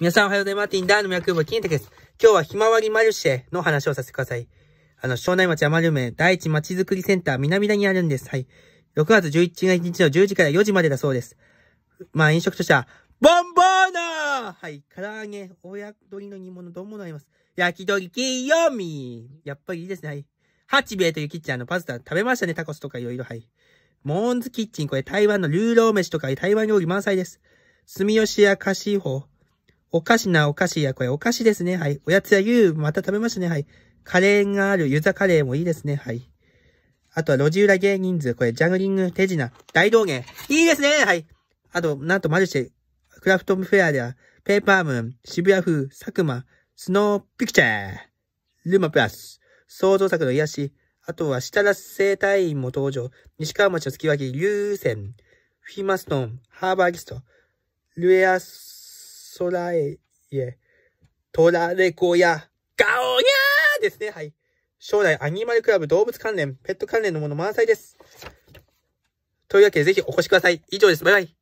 皆さんおはようございます。マーティンダーの脈部金太です。今日はひまわりマルシェの話をさせてください。あの、庄内町山留め第一まちづくりセンター南田にあるんです。はい。6月11日の10時から4時までだそうです。まあ、飲食としては、ボンボーナーはい。唐揚げ、親鳥の煮物、丼物あります。焼き鳥、清よみやっぱりいいですね。はい。八兵衛というキッチン、あの、パスタ食べましたね。タコスとかいろいろ。はい。モーンズキッチン、これ台湾のルーロー飯とか、台湾料理満載です。住吉屋菓子法、お菓子なお菓子や、これお菓子ですね。はい。おやつやゆう、また食べましたね。はい。カレーがある、ゆざカレーもいいですね。はい。あとは路地裏芸人図、これジャグリング手品、大道芸。いいですねはい。あと、なんとマルシェ、クラフトフェアでは、ペーパームーン、渋谷風、佐久間、スノーピクチャー、ルマプラス、創造作の癒し、あとは、設楽生態院も登場、西川町の月脇、流線、フィーマストン、ハーバーギスト、ルエアス空へ、いえ、トラレコや、ガオニャーですね。はい。将来アニマルクラブ動物関連、ペット関連のもの満載です。というわけでぜひお越しください。以上です。バイバイ。